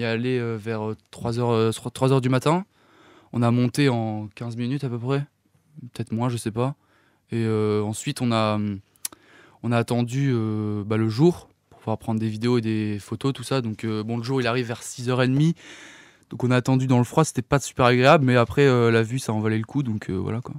y est allé euh, vers 3h, euh, euh, du matin. On a monté en 15 minutes à peu près, peut-être moins, je sais pas. Et ensuite, on a, mm, on a attendu bah, le jour pour pouvoir prendre des vidéos et des photos, tout ça. Donc, bon, le jour, il arrive vers 6h30. Donc, on a attendu dans le froid, c'était pas super agréable, mais après, la vue, ça en valait le coup. Donc, voilà quoi.